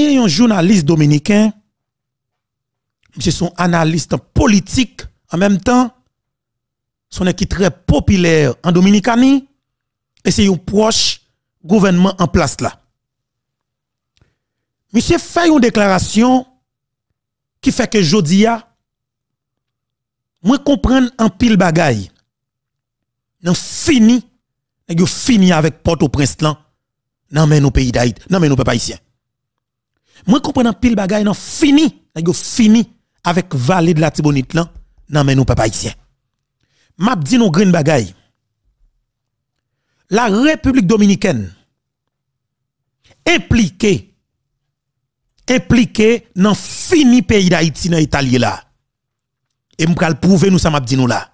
y a un journaliste dominicain, monsieur son analyste politique en même temps, son équipe très populaire en Dominicanie, et c'est un proche gouvernement en place là. Monsieur fait une déclaration qui fait que Jodia, moi comprends en pile bagaille. Non fini, fini avec Port-au-Prince là, non mais nos pays d'Haïti, non mais nos pays moi, comprends pile bagay nan fini. Nan fini avec valide de la Tibonite lan Nan men nous papa isien. M'a di nou green bagay. La République dominicaine impliquée impliquée nan fini pays d'Haïti nan Italie la. Et m'pral prouver nou sa map dit nous là.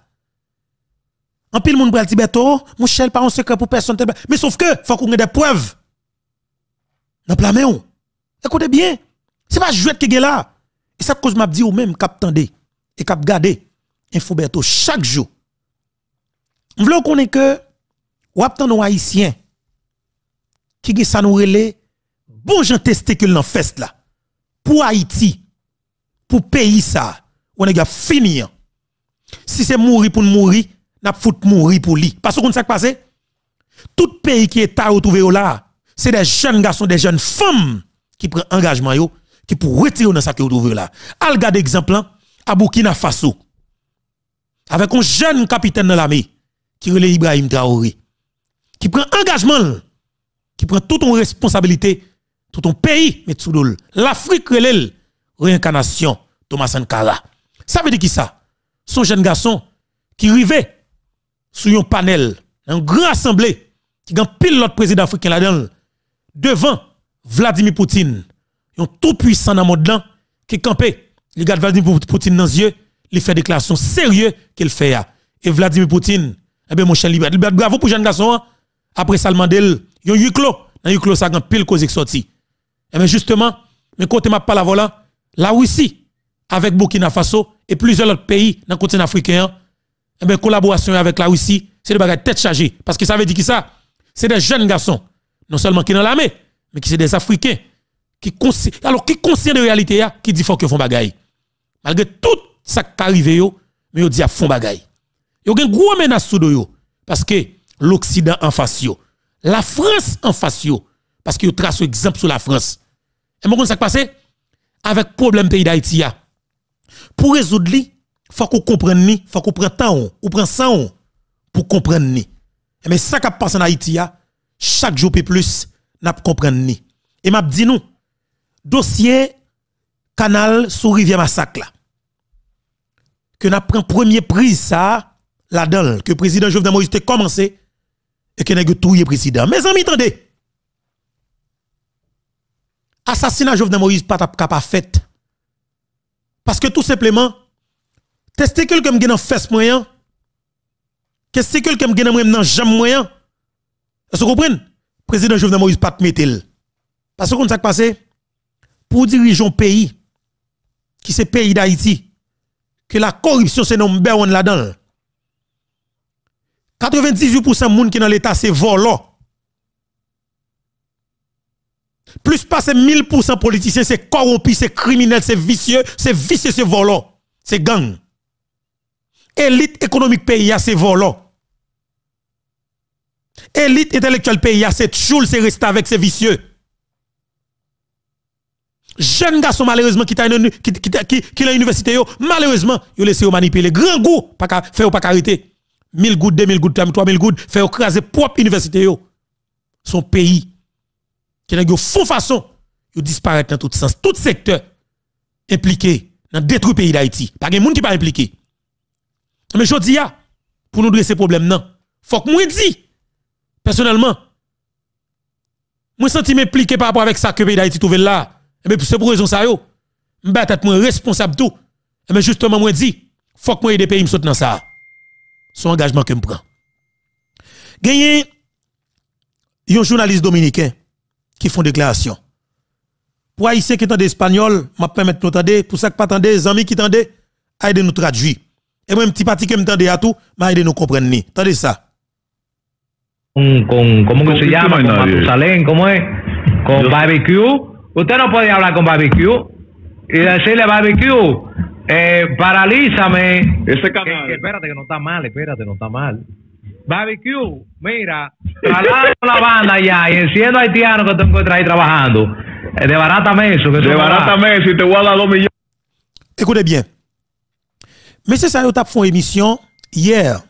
En pile moun pral tibeto, mon chèl pas un secret pour personne. Mais sauf que faut qu'on ait des preuves. Dans plan Écoutez bien, c'est pas jouet qui est là. Et ça cause m'a dit ou même cap tende et cap info Infoberto chaque jour. vous veux qu'on que ou nos haïtiens qui qui ça nous rele bon gens testicule nan fest là pour Haïti pour pays ça on est fini hein. si c'est mourir pour mourir n'a fout mourir pour lui parce qui ça passé tout pays qui est là c'est des jeunes garçons des jeunes femmes qui prend engagement yo, qui pour retirer dans sa que vous là. Al garde exemple hein, à Burkina Faso. Avec un jeune capitaine de l'armée qui relève Ibrahim Traoré qui prend engagement qui prend toute une responsabilité tout ton pays mais sous l'Afrique relève réincarnation Thomas Sankara. Ça veut dire qui ça Son jeune garçon qui rivait sur un panel, un grand assemblée qui gagne pile l'autre président africain là-dedans devant Vladimir Poutine, un tout puissant dans le monde, qui campé, il regarde Vladimir Poutine dans les yeux, il fait déclaration sérieuse qu'il fait. Et Vladimir Poutine, eh bien, mon cher Libert, bravo pour jeune garçon, hein. après ça, il y a un clos, dans huis clos, ça a pile cause sorti. Eh bien, justement, mais côté m'a pas la la Russie, avec Burkina Faso et plusieurs autres pays dans le continent africain, eh bien, collaboration avec la Russie, c'est des bagages tête chargée. Parce que ça veut dire qui ça? C'est des jeunes garçons, non seulement qui sont dans l'armée, mais qui c'est des Africains qui alors qui conscient de réalité qui dit faut que font bagaille. Malgré tout ça qui arrive yo, mais yo dit font bagaille. ont une grosse menace sous yo parce que l'Occident en face la France en face parce que tracent trace exemple sur la France. Et mon ça qui passé avec problème pays d'Haïti Pour résoudre Il faut qu'on comprenne Il faut qu'on prenne temps ou prend ça... pour comprendre Mais ça qui passe en Haïti chaque jour plus n'a comprendre ni. Et m'a dit nous dossier canal sous rivière massacre là. Que n'a pris premier prise ça la dedans que président Jovenel Moïse a commencé et que n'a le président. Mes amis attendez. Assassinat Jovenel Moïse pas capable fait. Parce que tout simplement testicule que me dans fesse moyen testicule que me dans dans jambe moyen. Vous comprenez président Jovenel Moïse pas mettre Parce que ça s'est passé, pour diriger un pays, qui c'est pays d'Haïti, que la corruption c'est number one là-dedans. 98% de monde qui dans l'État, c'est volant. Plus pas 1000% politiciens, c'est corrompu c'est criminel, c'est vicieux, c'est vicieux, c'est volant, c'est gang. Élite économique pays, c'est volant. Élite intellectuelle pays, cette choule, c'est rester avec, ces vicieux. Jeunes garçons, malheureusement, qui une qui, qui, qui, l'université, malheureusement, ils manipuler. Grand goût, pas faire pas carité. 1000 gouttes, 2000 gouttes, 3000 gouttes, faire craser propre université, son pays. Qui ont fausse façon, ils disparaissent dans tout sens. Tout secteur impliqué dans détruire pays d'Haïti. Pas de monde qui pas impliqué. Mais je dis, ah, pour nous dresser problème, non. Faut que moi disons Personnellement, moi sens impliqué par rapport avec ça que le pays d'Haïti trouvé là. Et eh c'est ben, pour raison ça je suis être responsable tout. Et eh justement, justement, moi dit, faut que moi aide pays me saute dans ça. Son engagement que me prend. Gagné, un journaliste dominicain qui font déclaration. Pour haïtiens qui entendent espagnol, m'a permettre de entendre, pour ça que pas entendre, les amis qui entendent, aidez nous traduire. Et eh moi, ben, un petit parti qui m'entendait à tout, je nous comprendre ni. Tendez ça. con, con ¿cómo que se llama? No con ¿cómo es? Con Barbecue. Usted no puede hablar con Barbecue y decirle Barbecue, eh, paralízame. Ese canal. espérate, que no está mal, espérate, no está mal. Barbecue, mira, con la banda ya y enciendo haitiano que te encuentras ahí trabajando. Eh, de barata eso. de barata y te voy a dar dos millones. Escute bien. Monsieur Sayo fue font émission hier.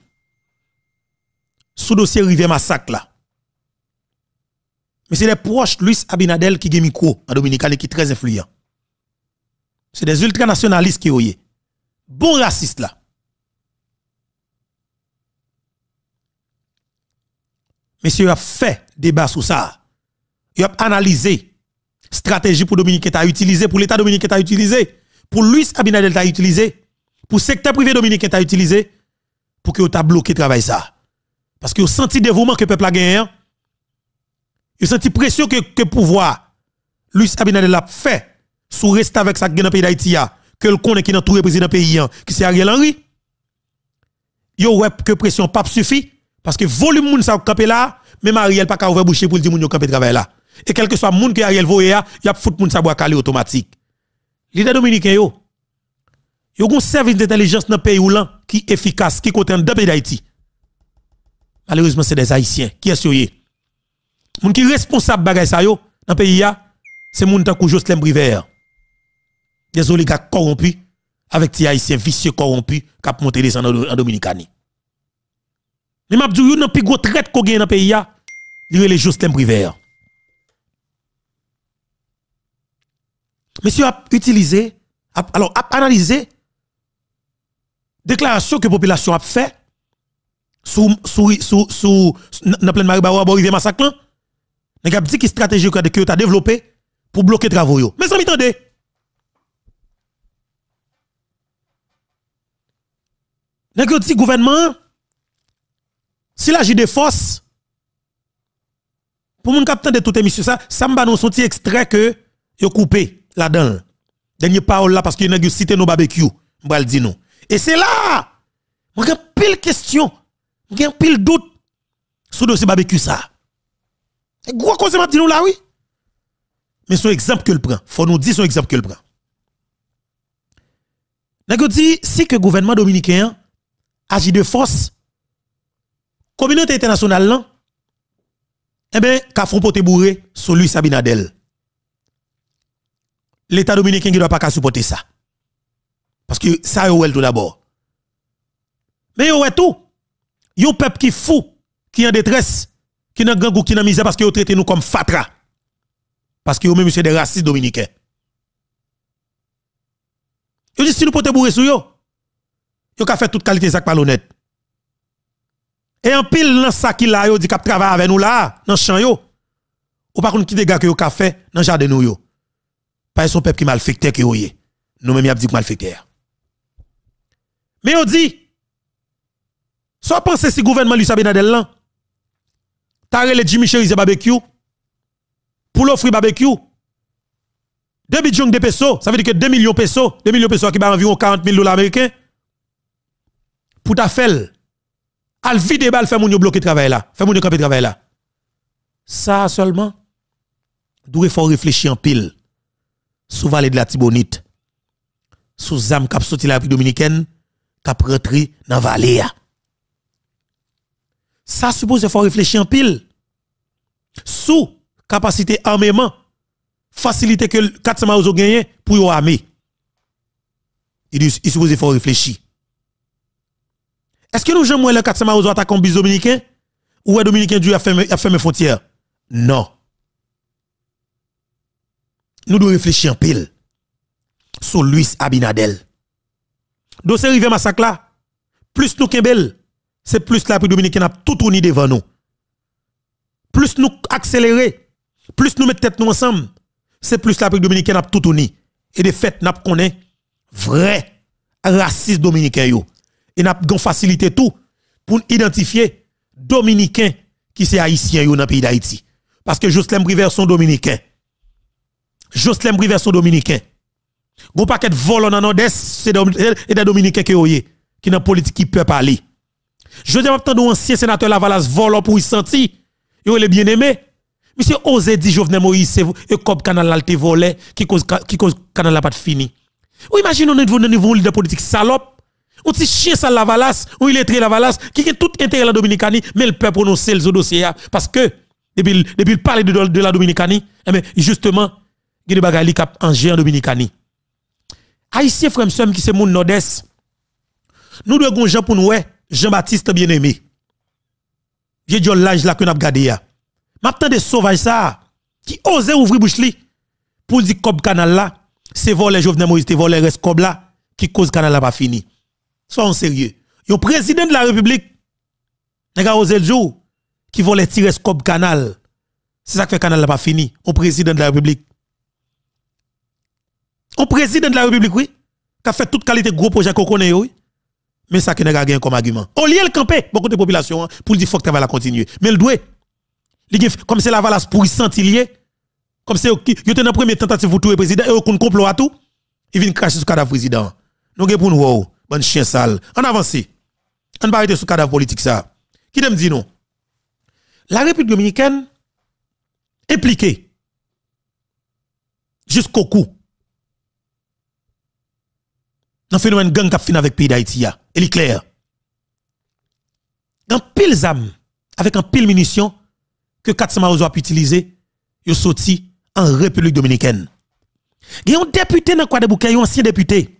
sous dossier Rivière Massacre là. Mais c'est les proches Luis Abinadel qui ont micro en Dominique, qui est très influent. C'est des ultranationalistes qui ont Bon raciste là. Monsieur a fait débat sur ça. Il a analysé stratégie pour Dominique a utilisé, pour l'État Dominique a utilisé, pour Luis Abinadel a utilisé, pour secteur privé Dominique a utilisé, pour que vous bloqué le travail ça. Parce que vous senti dévouement que le peuple a gagné. Hein? Vous senti pression que le pouvoir, Luis Abinader l'a fait, sous reste avec sa dans le pays d'Haïti, hein, que le connaît qui est dans tout le président pays, hein, qui c'est Ariel Henry. Yo ouais que pression pas suffit, parce que volume moun sa campé là, même Ariel pas qu'à ouvrir bouche pour dire moun yo ont travail là. Et quel que soit moun que Ariel voye ya, y a fout moun ont bois calé automatique. L'idée dominicain yo, yo gon service d'intelligence dans pays ou qui efficace, qui contient dans pays d'Haïti. Malheureusement, c'est des Haïtiens. Qui est-ce que Moun qui responsable de ça dans le pays, c'est moun tankou Jocelyn Briver. Des oligarques corrompus, avec des Haïtiens vicieux corrompus, qui ont monté les en, en Dominicani. Mais m'a dit, un plus trait traite qu'on dans le pays, il les Jocelyn Briver. Monsieur a utilisé, a, alors a analysé déclaration que la population a fait sous sous sous sous dans pleine Marie Barou arrivé bah, massacre là nèg a dit qui stratégie que tu as développé pour bloquer travaux mais ça a un petit gouvernement s'il agit de force pour mon capitaine de toute émission ça ça m'a nous son petit extrait que yo coupé là-dedans dernier parole là parce que nèg cité nos barbecue m'bral dit non et c'est là mon pile question il e y e ben, a un pile doute sur le dossier barbecue ça. Et gros cause m'a dit nous là oui. Mais son exemple qu'il le prend, faut nous dire son exemple que le prend. si que gouvernement dominicain agit de force communauté internationale là eh ben qu'a font poté bourré sur lui Sabinadel. L'État dominicain ne doit pas supporter ça. Parce que ça, il tout d'abord. Mais il tout un peuple qui fou, qui en détresse, qui n'a gang ou qui n'a misère parce que yon traité nous comme fatra. Parce que ont même des racistes dominicains. Ils dit, si nous pouvons bourrer sur eux, ils ont fait toute qualité de pas honnête. Et en pile, dans ce qui là, ils dit qu'ils travailler avec nous là, dans le champ, yo. ou par contre, qui des gars qui ont fait dans le jardin nous, yo. Pas son peuple qui que qui yon. Nous-mêmes, ils dit que Mais on dit, So penser si le gouvernement Luis Abinadel là, tare le Jimmy Cherise barbecue, pour l'offrir barbecue, 2 millions de pesos, ça veut dire que 2 millions de pesos, 2 millions de pesos qui va environ 40 000 dollars américains, pour ta faire, al vide bal faire moun bloquer travail là, faire moun le travail là. Ça seulement, d'où il faut réfléchir en pile, sous vallée de la Tibonite, sous zam cap sorti la République dominicaine, cap rentrer dans vallée ça suppose qu'il faut réfléchir en pile. Sous capacité armement, facilité que 400 maos ont pour y armer. Il, il suppose qu'il faut réfléchir. Est-ce que nous j'aime les 400 attaquer en bis dominicain ou est dominicain du à fermer mes frontières? Non. Nous devons réfléchir en pile. sous Luis Abinadel. Dossier rivière massacre là, plus nous Kembel, c'est plus la République dominicaine a tout tourné devant nous. Plus nous accélérer, plus nous mettons tête nous ensemble, c'est plus la République dominicaine a tout tourné. Et de fait, nous connaissons vrai raciste dominicain. Et nous avons facilité tout pour identifier Dominicains qui sont haïtiens dans le pays d'Haïti. Parce que Jocelyn Briver sont dominicains. Jocelyn Briver sont dominicains. Gros pas de vol en c'est des dominicains qui sont qui dans politique qui peut parler. Je dis maintenant un ancien sénateur Lavalas volant pour y sentir. Il est bien aimé. Monsieur osé dit Jovenel Moïse, c'est le cop canal te volé qui cause qui cause canal là pas fini. Ou imagine on est devenu niveau leader politique salope. Ou si chien ça Lavalas, où il est très Lavalas qui est tout intérêt la Dominicanie, mais il peut prononcer le dossier parce que depuis depuis il parle de, de la Dominicanie, mais eh justement il y a des bagages qui en en Dominicanie. Haïtien frère qui c'est mon nord-est. Nous devons gens pour nous ouais Jean-Baptiste bien-aimé. Vieux John l'âge là que n'a gardé ya. des sauvages ça qui osent ouvrir bouche pour dire le canal là, c'est voler Jovenel Moïse, c'est voler reste canal là qui cause canal là pas fini. Soyons sérieux. Le président de la République n'a osé jour qui voler tirer ce canal. C'est ça que fait canal là pas fini. Au président de la République. Au président de la République oui, qui a fait toute qualité gros projet qu'on connaît oui. Mais ça que nous gagné comme argument. On lie le campé, beaucoup de population, hein, pour dire faut que le la continue. Mais le doit. Comme c'est la valasse pour y sentir Comme c'est, il était dans première tentative pour tout le président, et un complot à tout. Il vient cracher sur le cadavre président. Nous avons pour nous, wow, oh, bon chien sale. En avance. On va arrêter sur le cadavre politique ça. Qui me dit non? La République dominicaine impliquée jusqu'au cou dans phénomène gang qui fini avec pays d'Haïti il est clair dans pile zam avec un pile munition que 400 Ozo a pu utiliser yo sorti en République dominicaine il y a un député dans le de bouquet un ancien député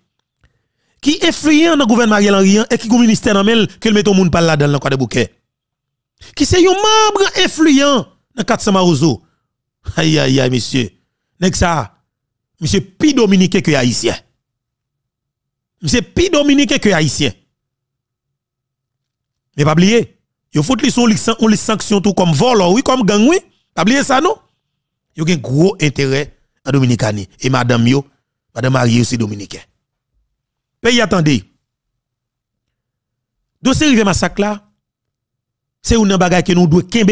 qui est influent dans le gouvernement Ariel et qui est ministère dans le que le met au monde par là dans le quoi de bouquet qui c'est un membre influent dans 400 Ozo. aïe aïe aïe monsieur N'est-ce ça monsieur plus dominicain que haïtien c'est plus dominicain que haïtien. Mais pas oublier, il faut les sanctions tout comme vol, oui, comme gang, oui. Pas oublier ça, non? Il y a un gros intérêt à Dominicani. Et madame yo, madame Marie aussi dominicain. Pays attendez. Dossier rivé massacre là, c'est une bagaille que nous devons kembe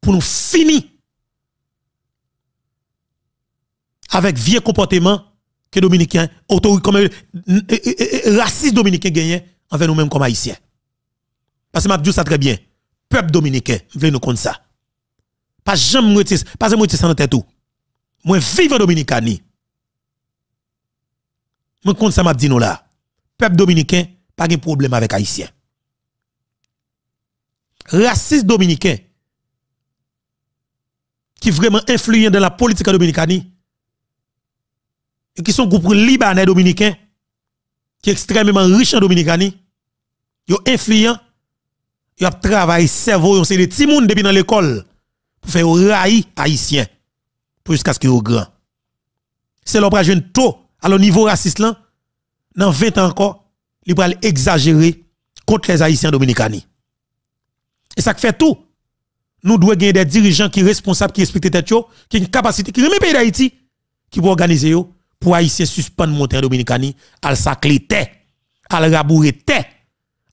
pour nous finir avec vieux comportement que Dominicains, raciste Dominicain gagne envers nous-mêmes comme Haïtiens. Parce que je dis ça très bien. Peuple Dominicain, venez nous compte ça. Pas jamais que pas jamais retirer ça tête tout. Moi, vive Dominicani. Je compte ça m'a dit nous là. Peuple Dominicain, pas de problème avec Haïtiens. Raciste Dominicain, qui vraiment influent dans la politique Dominicaine, qui sont groupes libanais dominicains qui sont extrêmement riches en Dominicanie, ils influent, yo ont travail cerveau, Ils ont les petits mouns depuis dans l'école pour faire raï haïtien pour jusqu'à ce qu'ils soient grands. C'est l'opra jeune tôt alors niveau raciste là dans 20 ans encore, ils va exagérer contre les haïtiens dominicani. Et ça fait tout. Nous devons gagner des dirigeants qui sont responsables, qui respectent tête, qui ont une capacité, qui remet pays d'Haïti, qui vont organiser eux pour haïtien suspendre monter dominicani al saclé elle al elle terre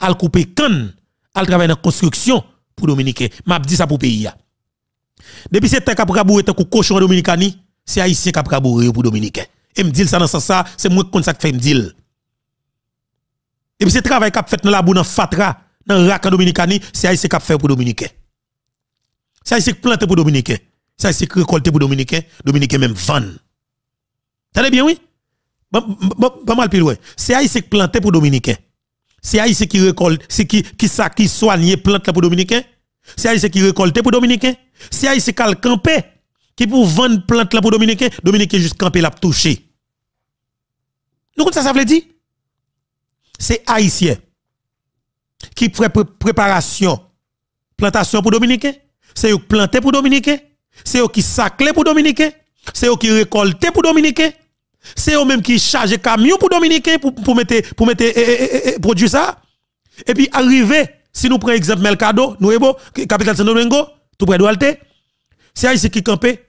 al couper canne al travailler en construction pour dominicain m'a dit ça pour pays depuis temps terre qui rabourer tant cochon dominicani c'est haïtien qui rabouret pour dominicain et me dit ça dans sens ça c'est moi qui ça fait me dit et puis ce travail qu'a fait dans la boue dans fatra dans à dominicani c'est haïtien qui fait pour dominicain c'est haïtien qui plante pour dominicain c'est haïtien qui récolte pour dominicain dominicain même vendre t'as bien, oui. Pas mal plus loin. C'est Haïti qui planté pour Dominicain. C'est Haïti qui récolte, c'est qui qui ça qui soigne plante pour Dominicain. C'est Haïti qui récolte pour Dominicain. C'est Haïti qui campé qui pour vendre plante pour Dominicain. Dominicain juste camper l'a toucher Nous ça ça veut dire C'est haïtien qui fait préparation plantation pour Dominicain. C'est eux planté pour Dominicain. C'est eux qui saclé pour Dominicain. C'est eux qui récolté pour Dominicain. C'est eux-mêmes qui chargent camion pour pour, pour mettre, pour mettre, eh, eh, eh, produit ça. Et puis, arriver, si nous prenons exemple Melkado nous bon, capitale saint Domingo, tout près de c'est ici qui campait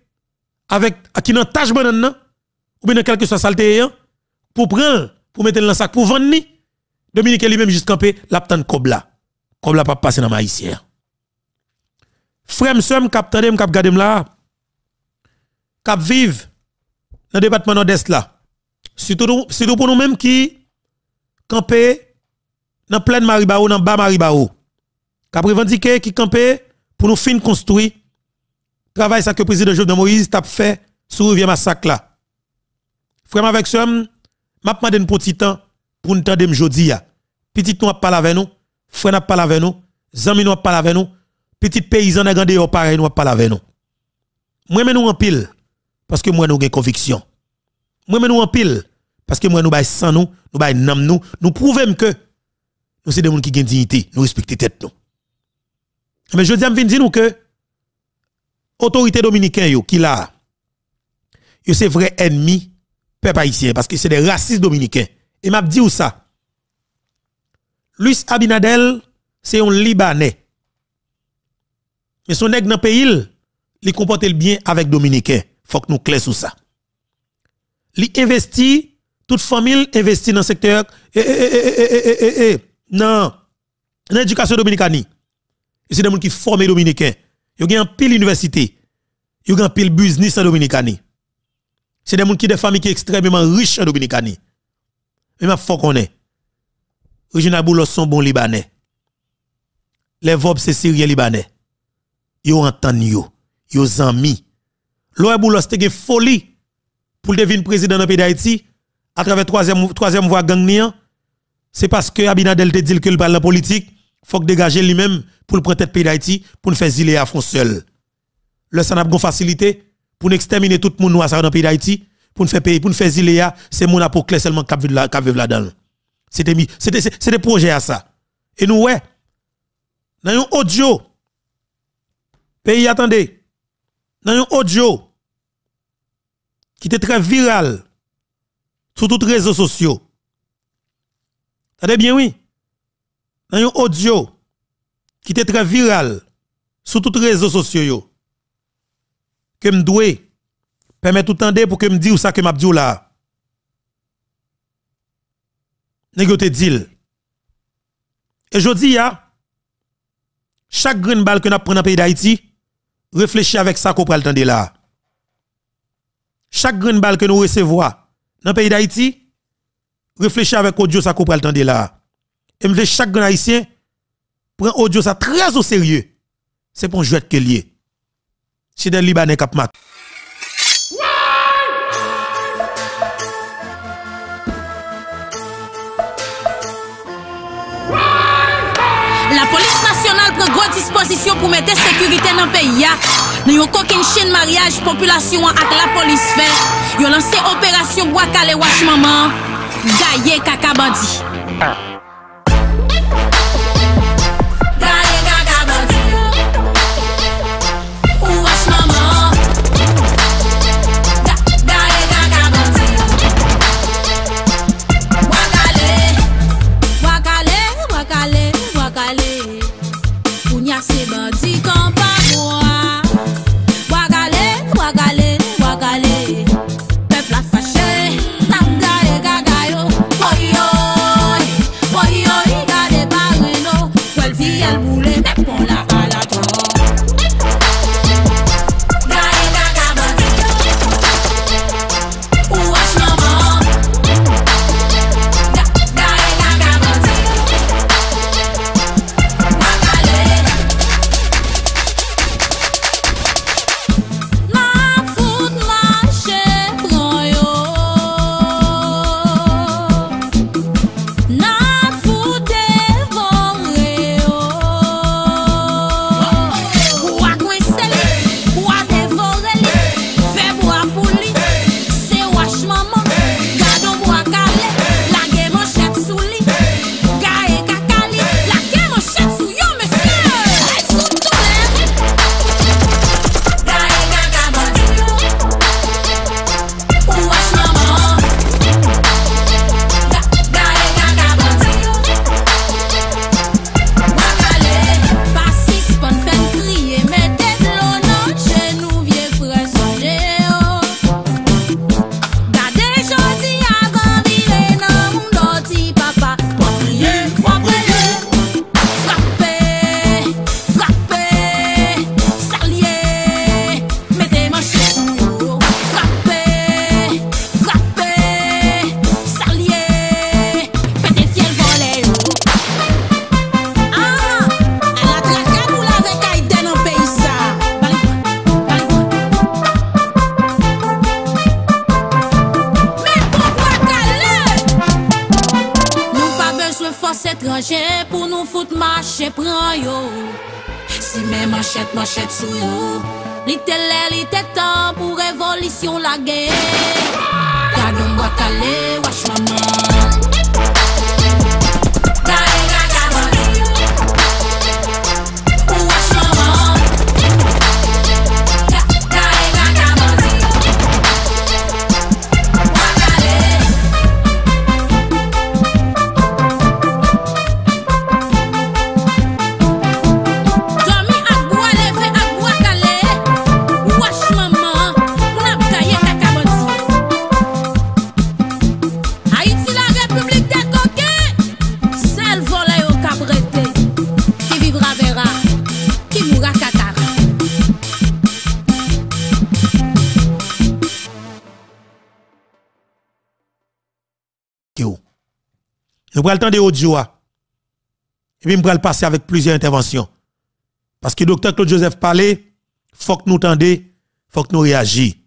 avec, qui n'a tâche ou bien quelque soit saleté, hein? pour prendre, pour mettre dans le sac, pour vendre, Dominique lui-même juste campé, l'aptan Cobla Cobla pas passé dans ma haïtienne. Frère, m'sem, cap tandem, cap gadem là, cap vive, dans le département nord-est là. Surtout, pour nous-mêmes qui campons dans plein Maribao, dans bas Maribao. Qui revendiqué, qui campé pour nous fin construire. Travail que le président Jovenel Moïse a fait sur vieux massacre là. Frère avec ce, m'a demandé un petit temps pour nous tendre aujourd'hui. Petit nous parle avec nous, frère n'a pas avec nous, zami nous parle avec nous, petit paysan n'a grandi pareil nous parlons. avec nous. Moi même nous en pile parce que moi nous avons conviction. Moi nous en pile parce que moi nous bail sans nous, nous bail nam nous, nous prouvons que nous sommes des gens qui ont dignité, nous respectons tête nous. Mais je dis à dire que autorité dominicaine qui là yo c'est vrai ennemi peuple haïtien parce que c'est des racistes dominicains. Et m'a dit ça. Luis Abinadel c'est un libanais. Mais son nèg dans pays, il comporte bien avec dominicain faut que nous clés sur ça. Li investi, toute famille investit dans le secteur non, dans l'éducation dominicani. C'est des gens qui forment les dominicains. Ils ont un pile université. Ils ont un pile business en dominicani. C'est des gens qui des familles qui sont extrêmement riches en dominicani. Mais il faut qu'on est. Regina Boulos sont bons libanais. Les Vobs c'est syriens libanais. Ils ont entendu Ils ont amis. Loé Boulos te folie pour devenir président dans pays d'Haïti à travers troisième troisième voie gang c'est parce que Abinadel te dit que le parle politique faut que dégager lui-même pour le prendre pays d'Haïti pour ne faire zilé à fond seul le sanap gon facilité pour exterminer tout le monde noir dans le pays d'Haïti pour ne faire payer pour ne faire pour c'est mon apoclé seulement qui vivre là-dedans c'était c'était projet à ça et nous ouais dans un audio pays attendez dans un audio qui était très viral sur tous les réseaux sociaux. Attendez bien, oui. Dans un audio qui était très viral sur tous les réseaux sociaux. Que me dois permet tout temps pour que me dise ça que m'a dit là. Négote deal. Et je dis, chaque green balle que nous prenons dans le pays d'Haïti, Réfléchis avec ça qu'on prend le temps de là. Chaque grande balle que nous recevons dans le pays d'Haïti, réfléchis avec audio ça qu'on prend le temps de là. Et me chaque grand haïtien prend audio ça très au sérieux. C'est pour jouer que lié. C'est des Libanais qui mat. La police Disponsisyon pou mette sekurite nan peyi ya. Nan yon kokin chen mariage, populasyon ak la polis fè. Yon lanse operasyon gwak ale wak maman. Gaye kaka bandi. Ah. Nous prenons le temps de audio. Hein. Et puis, nous prenons le passer avec plusieurs interventions. Parce que docteur Claude Joseph parlait, faut que nous il faut que nous réagissions.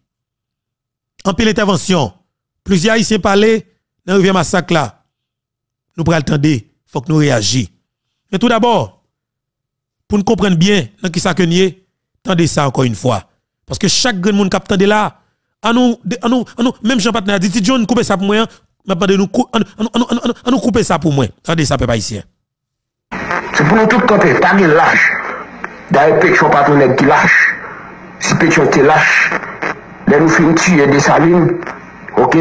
En pile intervention, plusieurs haïtiens parlaient dans le massacre là. Nous prenons le temps faut que nous réagissions. Mais tout d'abord, pour nous comprendre bien dans qui ça que tendez ça encore une fois. Parce que chaque grand monde qui là, à nous, nous, même Jean a dit, si John coupe ça pour moi, hein, on pas nous couper ça pour moi. Attendez ça peuple ici. C'est pour nous tout camper, pas de lâche. D'ailleurs pétion pas ton aide qui lâche. Si pétion te lâche, les nous fin tuer des salines. OK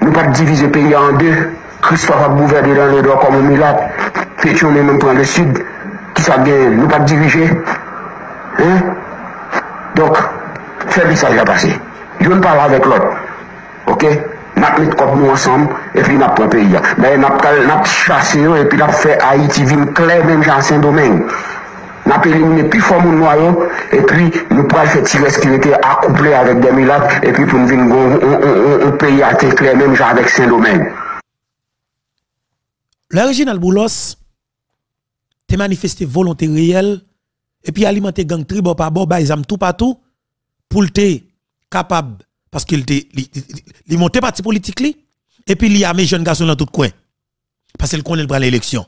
Nous pas diviser le pays en deux. Christophe a gouverné dans les droits comme un milat. Pétion même dans le sud qui ça gagne, nous pas diriger. Hein Donc, fais ça à passer. Je ne parle avec l'autre. OK n'a pris comme nous ensemble, et puis n'a pris pays. Mais n'a pas chassé, et puis n'a fait Haïti, ville clair même Jean Saint-Domingue. N'a pas éliminé plus fort mon noyau, et puis nous pouvons faire tirer ce qui était accouplé avec des miracles, et puis pour nous venir un pays à clair, même Jean avec Saint-Domingue. L'original Reginald Boulos, te manifesté volonté réelle, et puis alimenter gang tribo par bord, tout partout, pour te capable parce qu'il est monté parti politique et puis il y a mes jeunes garçons dans tout coin parce qu'il connaît le l'élection.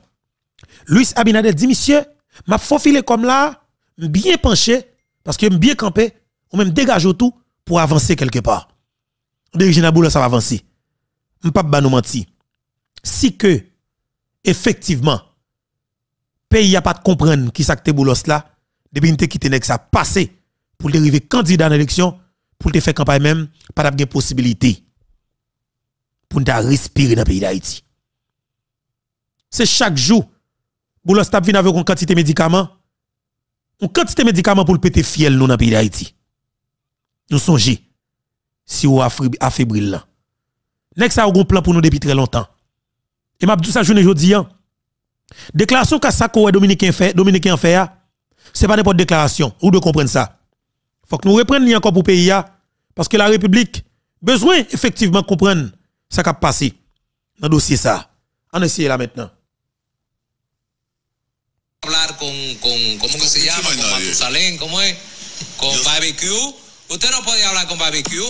Luis Abinader dit monsieur, m'a faufilé comme là, bien penché parce que bien campé ou même dégage tout pour avancer quelque part. la Boulot ça va avancer. peux pas nous mentir. Si que effectivement pays a pas de comprendre qui ça que là depuis une quitté ça passé pour dériver candidat à l'élection pour te faire campagne même, pas de possibilité pour te respirer dans le pays d'Haïti. C'est chaque jour, pour le vient avec une quantité de médicaments, une quantité de médicaments pour le péter fiel nous dans le pays d'Haïti. Nous songeons, si vous affaibli là. N'est-ce a un plan pour nous depuis très longtemps. Et m'a dit ça journée aujourd'hui. Hein. Déclaration que ça que en fait, Dominique fait, c'est pas n'importe déclaration. Vous devez comprendre ça faut que nous reprenions encore pour pays parce que la République besoin effectivement comprendre ce qui a passé dans le dossier ça. On essaye là maintenant. Hablar con, con ¿cómo que se llama? Con Matusalén, ¿cómo es? Con Barbecue. Usted no podía hablar con Barbecue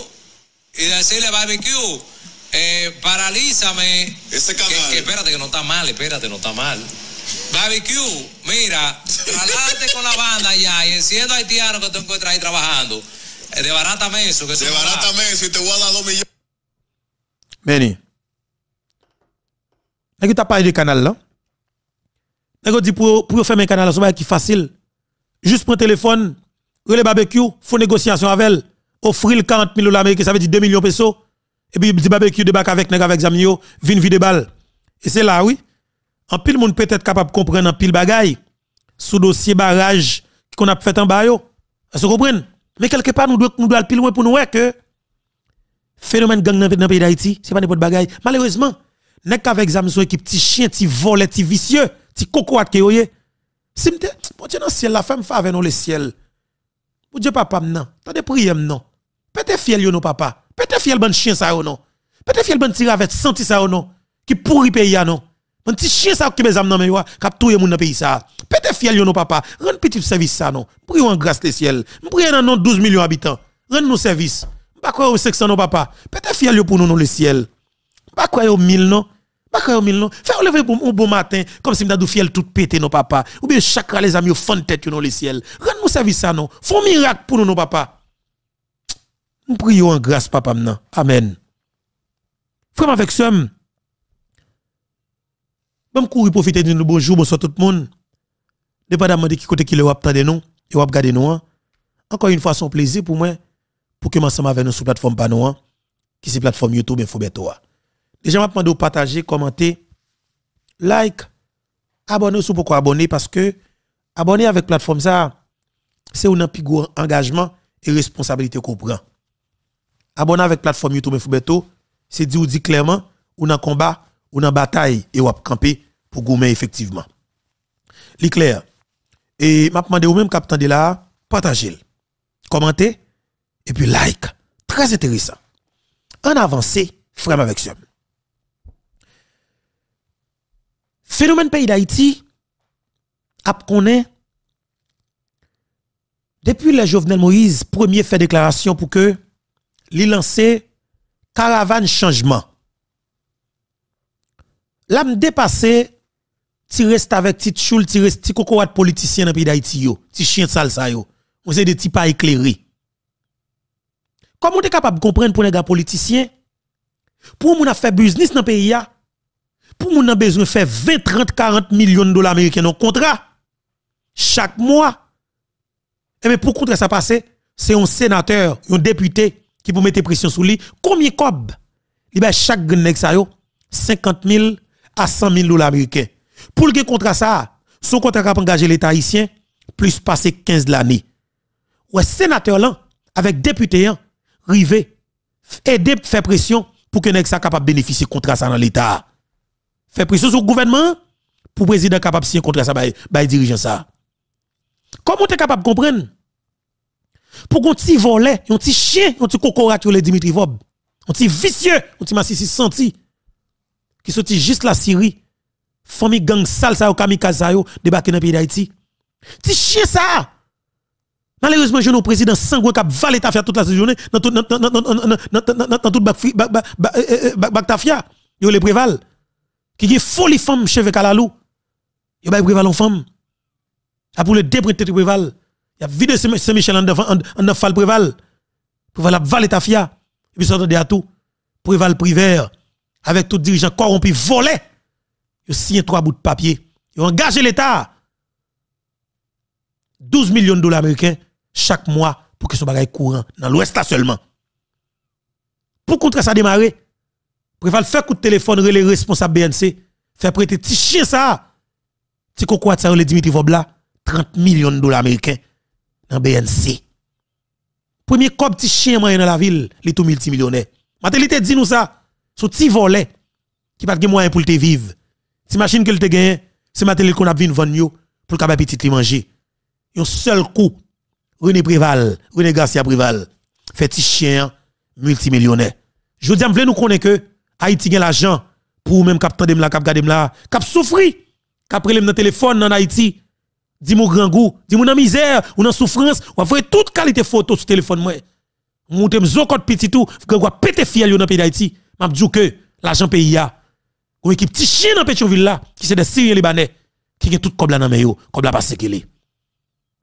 y decirle Barbecue, eh, paralízame. Ese canal. Que, que espérate, que no está mal, espérate, no está mal. Barbecue, mira, tralate con la banda ya. y enciendo haitiano que tú encuentras ahí trabajando. De barata meso. Que de barata meso y te voy a dar dos millones. Benny. Nègre t'as parlé du canal là. Nègre dit pour pour fermer canal là, c'est qui facile. Juste prendre téléphone, relais barbecue, faut négociation avec elle, offrir 40 000 dollars américains, ça veut dire 2 millions de pesos. Et puis dit barbecue débarque avec avec Zamio, vin vide balle. Et c'est là oui. En pile monde peut être capable de comprendre en pile bagaille sous dossier barrage qu'on a fait en bas yo. Vous comprenez Mais quelque part nous devons nous doit plus loin pour nous voir que phénomène gang dans le pays d'Haïti, ce n'est pas n'importe bagaille. Malheureusement, nek avec examen qui petit chien, petit volet, petit vicieux, petit cocoat qui est. Si mon Dieu dans le ciel, la femme fait avec nous le ciel. Mon Dieu papa non, t'as des prières non. Peut-être fiel yo non papa. Peut-être fiel bon chien ça ou non. Peut-être fiel bon tir avec senti ça ou non. Qui pourri pays non. Un petit chien ça qui mes âmes dans mes cap touyer mon dans pays ça. Pété fiel yo non papa, rend petit service ça non. Prions en grâce le ciel. Prie dans nos 12 millions habitants. Rend nous service. Pas croire aux 500 non papa. Pété fiel yo pour nous non le ciel. Pas croire aux 1000 non. Pas croire aux 1000 non. Fais lever pour un bon matin comme si m'dadou fiel tout pété non papa. Ou bien chaque les amis font tête dans non le ciel. Rend nous service ça non. Font miracle pour nous non papa. Prions en grâce papa maintenant. Amen. Frère avec somme même courir profiter de bonjour, bonsoir tout le monde. Dépendamment de qui côté qui le wap tande nous, et wap garder nous. Encore une fois, son plaisir pour moi, pour que m'ensemble avec nous sur plateforme Panoa, qui c'est plateforme YouTube faut Fobetoa. Déjà, m'a demandé de partager, commenter, like, abonner sous pourquoi abonner, parce que abonner avec plateforme ça, c'est un engagement et responsabilité qu'on prend. Abonner avec plateforme YouTube faut Foubeto, c'est dit ou dit clairement, on a combat ou dans bataille et ou campé pour Gourmet, effectivement. L'éclair. Et m'a demandé ou même capitaine de là, partagez, commentez et puis like. Très intéressant. En avance frère avec ça. Phénomène pays d'Haïti ap connaît depuis le Jovenel Moïse premier fait déclaration pour que l'y lancer caravane changement Là, me dépassé, tu restes avec petit choule, tu restes petit cocoa politicien dans le pays d'Haïti, petit chien de salsa, yo. Vous des pas éclairés. Comment vous es capable de comprendre pour les gars politiciens? Pour mon a fait business dans le pays, pour mon a besoin faire 20, 30, 40 millions de dollars américains en contrat chaque mois. Et eh mais pour contre ça passer, c'est un sénateur, un député qui vous mettre pression sur lui. Combien cob? Eh Il chaque yo 50 000, à 100 000 dollars américains. Pour le contrat ça, son contrat capable engagé l'État haïtien, plus passer 15 l'année. Ouais, sénateur là, avec député, hein, rivé, aider, faire pression pour que Nexa capable bénéficier contrat ça dans l'État. Faire pression sur le gouvernement pour le président capable de signer contrat ça par diriger ça. Comment tu es capable de comprendre? Pour qu'on t'y volet, un petit chien, un petit cocorat, les Dimitri Vob. Un petit vicieux, un petit massif senti qui sortit juste la Syrie, famille gang sale ça ou kamikaze ça dans le pays d'Haïti. Ti chier ça. Malheureusement, je nos président sanguin qui valé ta toute la journée dans tout dans Il y a Yo les préval. Qui est folie femme cheveux kalalou. Yo ba préval en femme. A ah, pour le débrinter de préval. Y a vidé Saint-Michel en devant en fal préval. Préval a valé ta fia. Et puis à tout. Préval privé avec tout dirigeant corrompu volé, ils signé trois bouts de papier, ils engagé l'État. 12 millions de dollars américains chaque mois pour que ce bagage courant dans l'Ouest seulement. Pour contrer ça démarrer, préfère faire coup de téléphone, les responsables BNC, faire prêter petit chien ça. Petit quoi ça, le Dimitri Vobla, 30 millions de dollars américains dans BNC. Premier cop petit chien dans la ville, les tout multimillionnaires. Matelite dit nous ça. Son petit volet qui pas de moyen pour te vivre. Si machine que te gagne, c'est ma qu'on a venu vendre pour capable petit li manger. Un seul coup René Préval, René Garcia Préval, fait chien multimillionnaire. Je dis, je nous connaître que Haïti gagne l'argent pour même cap tande la cap gade la cap souffrir, cap m nan téléphone en Haïti. Dis mon grand goût, dis mon misère, ou dans souffrance, ou fait toute qualité photo sur téléphone moi. Monte zo kote petit tout, que quoi pété fiel nan pays d'Haïti m'a dit que l'agent pays a une équipe petit chien dans Pétionville là qui c'est des Syriens libanais qui ont tout comme la dans comme la passé qu'il est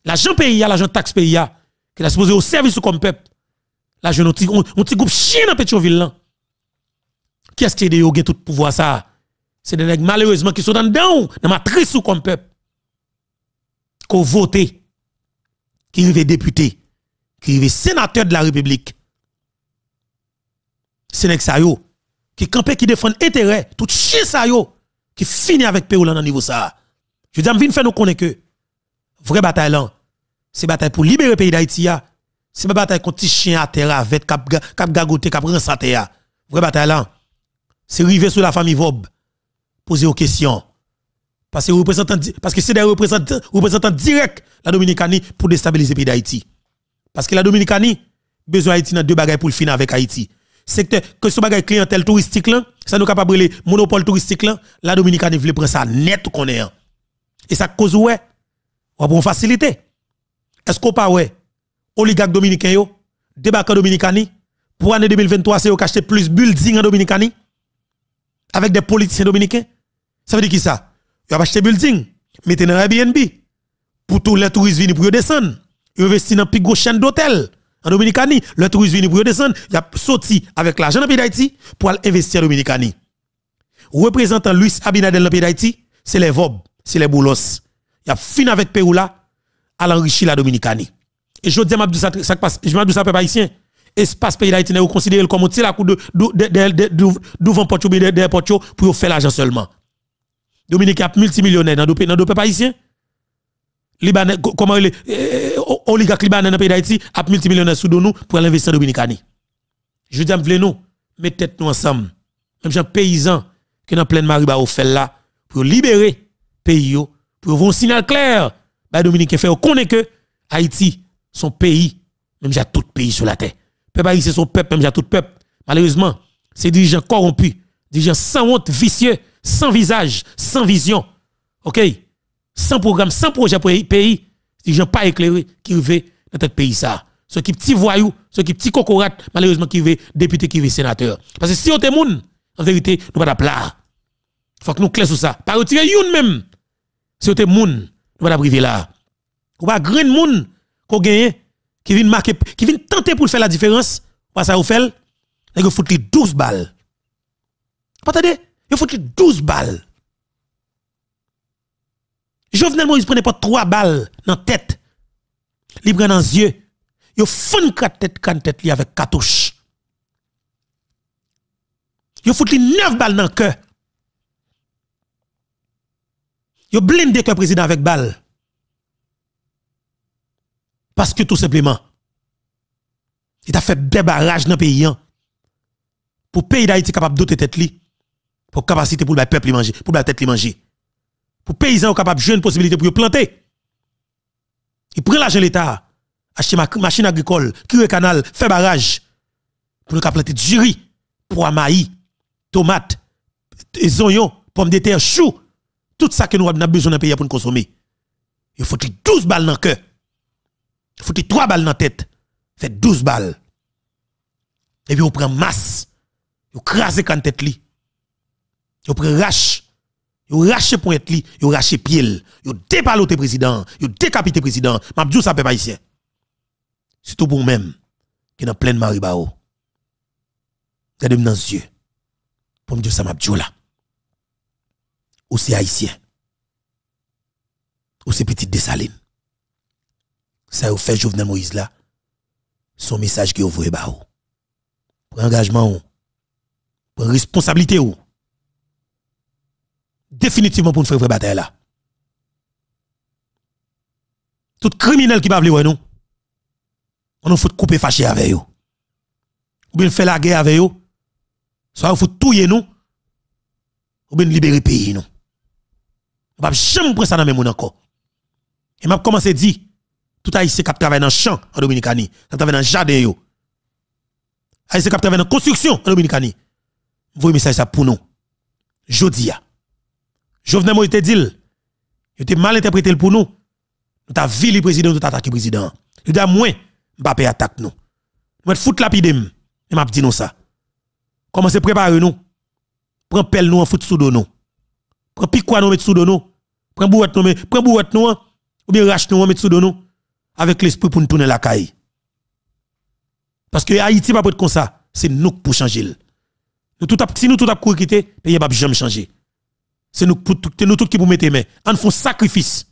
l'argent pays a l'argent taxe pays a qui est supposé au service comme peuple l'agent jeune un petit groupe chien dans Pétionville là qui est-ce qui a de tout pouvoir ça c'est des nègres malheureusement qui sont dans dedans dans ma triste comme peuple ont voté qui arrivent député qui arrivent sénateur de la République c'est ça qui campé qui défend intérêt tout chien ça est qui finit avec Pérou dans niveau ça. Je dis viens faire nous connaître que vrai bataille là c'est bataille pour libérer le pays d'Haïti c'est une bataille contre chien à terre avec cap cap gagoté cap ran terre vrai bataille là c'est rivé sur la famille Vob poser aux questions parce que parce que c'est des représentants représentants directs la Dominicanie pour déstabiliser le pays d'Haïti parce que la Dominicanie besoin Haïti dans deux bagages pour le finir avec Haïti secteur, que ce bagage clientèle touristique là, ça nous capable de monopole touristique là, la Dominicaine veut prendre ça net qu'on est. Hein. Et ça cause ouais, on va facilité. Est-ce qu'on pas ouais, oligarque dominicain yo, débarque Dominicani, pour l'année 2023, c'est au acheter plus building en Dominicani, avec des politiciens dominicains. Ça veut dire qui ça? Il a acheté building, mettez dans Airbnb, pour tous les touristes venir pour descendre, ils investissent dans plus grosse chaîne d'hôtels en Dominicanie, le tourisme vient pour descendre, il a sorti avec l'argent dans le pays d'Haïti pour investir en Dominicanie. Représentant Luis Abinadel dans le pays d'Haïti, c'est les VOB, c'est les Boulos. Il a fini avec Pérou là, à l'enrichir la Dominicanie. Et je dis à ça passe, je à peuple haïtien. Espace pays d'Haïti vous considérez comme un la coup de devant Porto de, pour faire l'argent seulement. Dominique a multimillionnaire dans le pays haïtien. Libanais, comment il est eh, eh, oligarque libanais dans le pays d'Haïti, à multimillionnaire sous nous pour l'investir Dominicani. Je dis à nous, mettre tête nous ensemble. Même un paysan qui en pleine marie bah, au fait là pour libérer le pays pour avoir un signal clair. Bah Dominique fait connaît que Haïti son pays même j'ai tout pays sur la terre. Peuple c'est son peuple même j'ai tout peuple. Malheureusement, c'est des corrompu, corrompus, sans honte, vicieux, sans visage, sans vision. OK? Sans programme, sans projet pour le pays qui n'ont pas éclairé, qui vivent dans notre pays. Ça. Ce qui petit voyou, ce qui petit cocorate, malheureusement, qui veut député, qui veut sénateur. Parce que si on est moun, en vérité, nous pas Il Faut que nous clés sur ça. Pas retirer une même. Si on est moun, nous pas priver là. Ou pas grand moun qu'on gagne, qui vient marquer, qui vient tenter pour faire la différence, pas ça vous fait, et que 12 balles. Pas attendez, il 12 balles. Jovenel Moïse prenait pas trois balles dans la tête. Il prend dans les yeux. Il fait quatre tête, quatre tête avec cartouche. Il fout neuf balles dans le cœur. Il blindé le président avec balles. Parce que tout simplement, il a fait des barrages dans le pays. Hein. Pour le pays d'Haïti capable la tête li. Pour capacité pour le peuple manger, pour la tête manger pour paysans capables de une possibilité pour planter. Ils prennent l'argent de l'État, acheter machine agricole, un canal, faire barrage, pour planter du riz, pois maïs, tomates, oignons, pommes de terre, choux, tout ça que nous avons besoin de pays pour nous consommer. Il faut 12 balles dans le cœur. Il faut 3 balles dans la tête. Fait 12 balles. Et puis on prend masse. On crase quand tête ils On prend rache. Yo rache point li, yo rache pied, yo le président, yo décapité président. M'a dit ça peuple haïtien. C'est tout pour même qui dans pleine Maribao. Oh. Regardez-moi dans les yeux. Pour me dire ça m'a dit oh là. Ou c'est haïtien. Ou c'est petite Dessaline. Ça vous fait Jovenel Moïse là. Son message qui vous voyez Pour engagement ou. Oh. Pour responsabilité ou définitivement pour nous faire vraie bataille là. Tout criminel qui va vouloir nous, on nous faut couper fâché avec eux. Ou bien faire la guerre avec eux, soit on faut tuer nous, ou bien libérer le pays nous. On va jamais prendre ça dans même encore. Et m'a commencé dire tout haïtien qui travaille dans le champ en Dominicanie, qui travaille dans jardin Haïtien qui travaille dans construction en Dominicanie. Vous message ça pour nous. Jodia. Jovenel Moïse te dit, il était mal interprété pour nous. Nous avons vu le président, nous avons attaqué président. Il a moins, Mbappé attaque nous. Nous avons la l'apidem. m'a dit nous ça. Commencez préparer nous. Prends pelle nous en fout sous nous. Prends piquois nous mettre sous nous. Prends bouette nous mettre, prends bouette nous hein? ou bien rache nous mettre sous nous avec l'esprit pour nous tourner la caille. Parce que Haïti pas être comme ça, c'est nous pour changer. Nous tout si nous tout a courir a pas va jamais changer. C'est nous, nous tous qui pour mettre main. On fait sacrifice.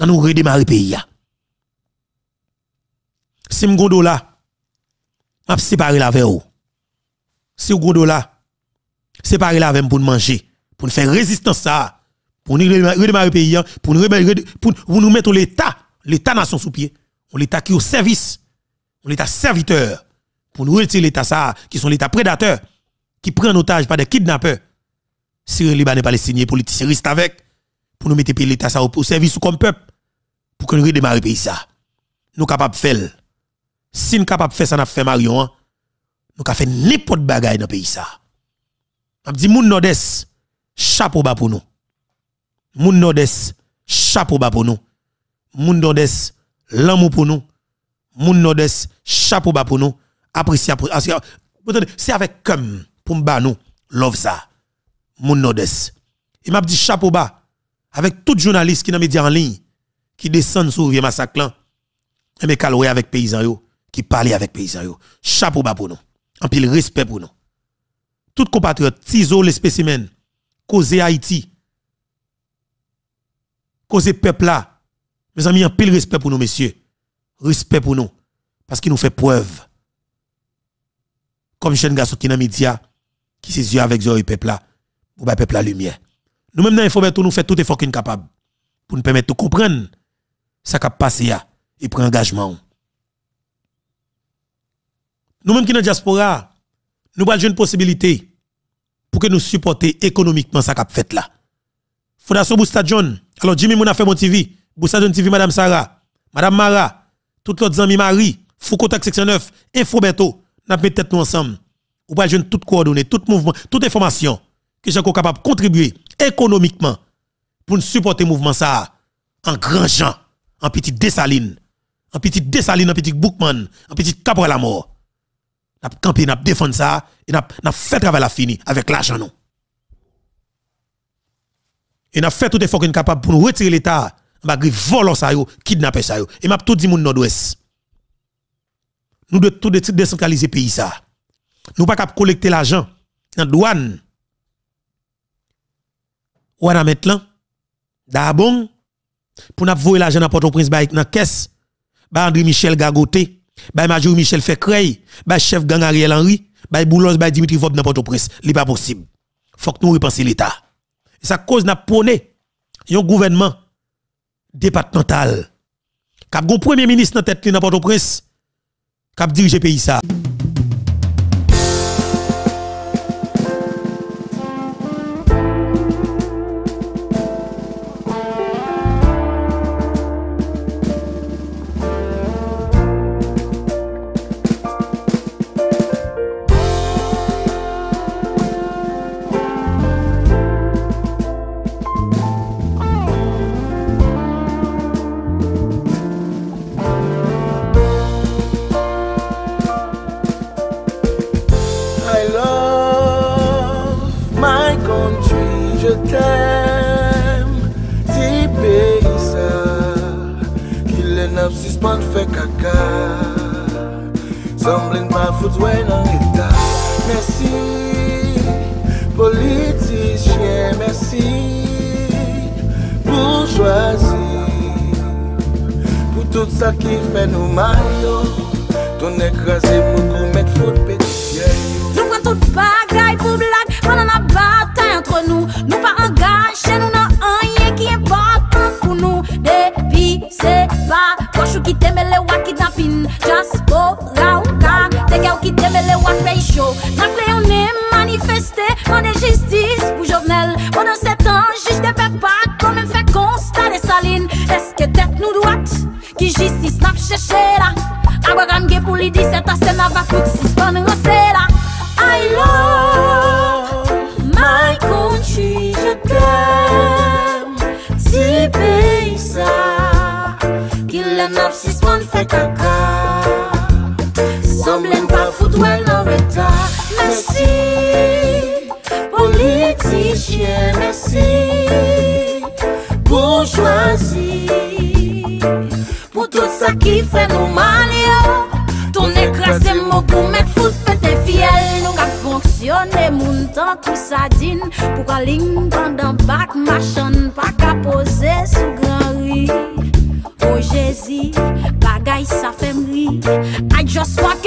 On nous redémarrer le pays. Si mon oh. là, séparer la veille. Si nous là séparer la veille pour manger, pour nous faire résistance ça, pour nous redémarrer le pays, pour nous, pour, nous mettre l'État, l'État-nation sous pied, l'État qui est au service, l'État serviteur, pour nous retirer l'État ça, qui sont l'État prédateur, qui prend en otage par des kidnappeurs. Si les Libanais Palestiniens, politiciens, restent avec pour nous mettre l'État ça au service comme peuple pour que nous redémarrer pays ça. Nous capables de faire. Si nous capables de faire ça, nous fait Marion. Hein. Nous avons faire n'importe bagaille dans le pays ça. Je dis, moun chapeau bas pour nous. Moun chapeau bas pour nous. Moun Nodes l'amour pour nous. Moun Nodes chapeau bas pour nous. Apprécier, C'est avec comme pour nous, love ça moun Il m'a dit chapeau bas avec tout journaliste qui dans média en ligne qui descend sur vieux massacre Et me caloué avec paysan yo, qui parle avec paysan yo. Chapeau bas pour nous. En pile respect pour nous. Tout compatriote tiso les spécimens causer Haïti. Causer peuple là. Mes amis, en pile respect pour nous messieurs. Respect pour nous parce qu'il nous fait preuve. Comme jeune garçon qui dans média qui s'est yeux avec yeux peuple là pour le peuple la lumière. Nous-mêmes, dans InfoBeto... nous faisons tout effort qu'on capable pour nous permettre de comprendre ce qui a passé et prendre engagement. Nous-mêmes qui dans la diaspora, nous avons une possibilité pour que nous supportions économiquement ce qui a fait là. Fondation vous alors Jimmy Mouna fait mon TV, Bousta TV, Madame Sarah, Madame Mara, toutes les amis Marie, Foucault section 9, info nous avons tête nous ensemble. Vous pouvez toute coordonnées, tout mouvement, toute information que sont capable de contribuer économiquement pour supporter le mouvement ça en grand gens, en petite Dessaline, en petite Dessaline, en petit Bookman, en petit Capre la mort. N'a campé, n'a défendre ça et n'a fait travail la fini avec l'argent non. Et n'a fait tout effort qu'on capable pour nous retirer l'état, malgré volant ça kidnapper ça et m'a tout dit monde nord-ouest. Nous devons tout décentraliser pays ça. Nous pas cap collecter l'argent dans douane ou à mettre là, d'abord pour nous voir l'argent à Port-au-Prince, bah, dans la caisse, bah André Michel Gagoté, bah Major Michel Fekrey bah chef gang Ariel Henry, bah Boulos, bah Dimitri Vob dans Port-au-Prince. n'est pas possible. Faut que nous repensions l'État. Et ça cause n'a poné un gouvernement départemental. Cap un premier ministre dans tête dans Port-au-Prince, cap dirige pays ça. Chou ki teme le wakid na pin Jaspo, la ou ka Teka ou ki teme le wak pey chou Nakle yon ne manifeste Man de jistis pou jovnel Bonan se tan, jish de pe pat Komem fekons, tare salin Eske tet nou doat Ki jistis nap cheshera Aba gamge pou li diset Ase na vakout si span anse Jè mersi, bon jwazi Pou tout sa ki fè nou man li yo Ton ekrasè mou kou mè foute fè te fiel Nou kak fonksyonè moun tan tout sa din Pou kalin kandan bak ma chan Pak apose sou gran ri O oh, jèzi, bagay sa fè mri Adios fat